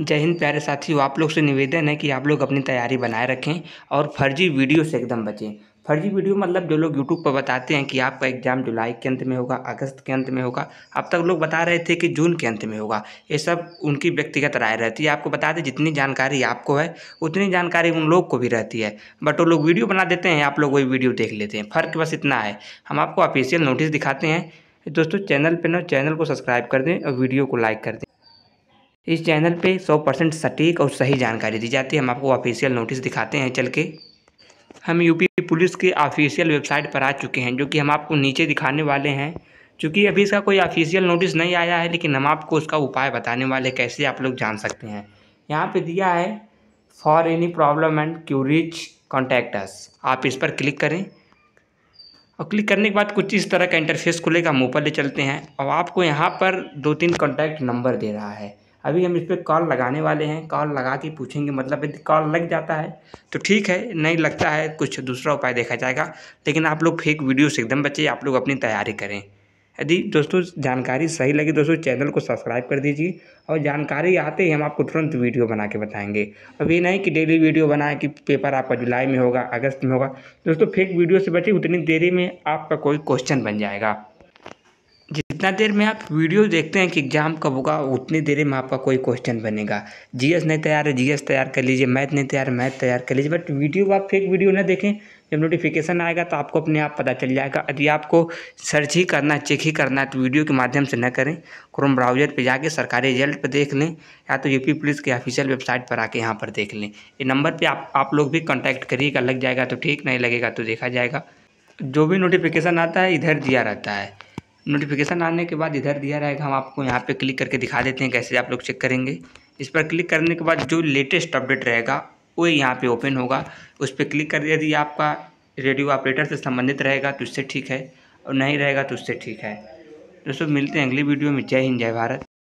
जय हिंद प्यारे साथियों आप लोग से निवेदन है कि आप लोग अपनी तैयारी बनाए रखें और फर्जी वीडियो से एकदम बचें फर्जी वीडियो मतलब जो लोग यूट्यूब पर बताते हैं कि आपका एग्ज़ाम जुलाई के अंत में होगा अगस्त के अंत में होगा अब तक लोग बता रहे थे कि जून के अंत में होगा ये सब उनकी व्यक्तिगत राय रहती है आपको बता दें जितनी जानकारी आपको है उतनी जानकारी उन लोग को भी रहती है बट वो लोग वीडियो बना देते हैं आप लोग वही वीडियो देख लेते हैं फ़र्क बस इतना है हम आपको ऑफिशियल नोटिस दिखाते हैं दोस्तों चैनल पर ना चैनल को सब्सक्राइब कर दें और वीडियो को लाइक कर दें इस चैनल पे 100 परसेंट सटीक और सही जानकारी दी जाती है हम आपको ऑफिशियल नोटिस दिखाते हैं चल के हम यूपी पुलिस के ऑफिशियल वेबसाइट पर आ चुके हैं जो कि हम आपको नीचे दिखाने वाले हैं चूँकि अभी इसका कोई ऑफिशियल नोटिस नहीं आया है लेकिन हम आपको उसका उपाय बताने वाले कैसे आप लोग जान सकते हैं यहाँ पर दिया है for any problem and query contacts आप इस पर क्लिक करें और क्लिक करने के बाद कुछ इस तरह का इंटरफेस खुलेगा मुँह पर ले चलते हैं और आपको यहाँ पर दो तीन कॉन्टैक्ट नंबर दे रहा है अभी हम इस पर कॉल लगाने वाले हैं कॉल लगा के पूछेंगे मतलब यदि कॉल लग जाता है तो ठीक है नहीं लगता है कुछ दूसरा उपाय देखा जाएगा लेकिन आप लोग फेक वीडियो से एकदम बचे आप लोग अपनी तैयारी करें यदि दोस्तों जानकारी सही लगी दोस्तों चैनल को सब्सक्राइब कर दीजिए और जानकारी आते ही हम आपको तुरंत वीडियो बना के बताएंगे अब ये नहीं कि डेली वीडियो बनाए कि पेपर आपका जुलाई में होगा अगस्त में होगा दोस्तों फेक वीडियो से बचे उतनी देरी में आपका कोई क्वेश्चन बन जाएगा जितना देर में आप वीडियो देखते हैं कि एग्ज़ाम कब होगा उतनी देर में आपका कोई क्वेश्चन बनेगा जीएस नहीं तैयार है जीएस तैयार कर लीजिए मैथ नहीं तैयार मैथ तैयार कर लीजिए बट वीडियो आप फेक वीडियो ना देखें जब नोटिफिकेशन आएगा तो आपको अपने आप पता चल जाएगा यदि आपको सर्च ही करना चेक ही करना है तो वीडियो के माध्यम से न करें क्रोम ब्राउजर पर जाके सरकारी रिजल्ट पर देख लें या तो यूपी पुलिस के ऑफिशियल वेबसाइट पर आके यहाँ पर देख लें ये नंबर पर आप आप लोग भी कॉन्टैक्ट करिएगा लग जाएगा तो ठीक नहीं लगेगा तो देखा जाएगा जो भी नोटिफिकेशन आता है इधर दिया रहता है नोटिफिकेशन आने के बाद इधर दिया रहेगा हम आपको यहाँ पे क्लिक करके दिखा देते हैं कैसे आप लोग चेक करेंगे इस पर क्लिक करने के बाद जो लेटेस्ट अपडेट रहेगा वो यहाँ पे ओपन होगा उस पर क्लिक कर यदि आपका रेडियो ऑपरेटर से संबंधित रहेगा तो उससे ठीक है और नहीं रहेगा तो उससे ठीक है दोस्तों मिलते हैं अगली वीडियो में जय हिंद जय भारत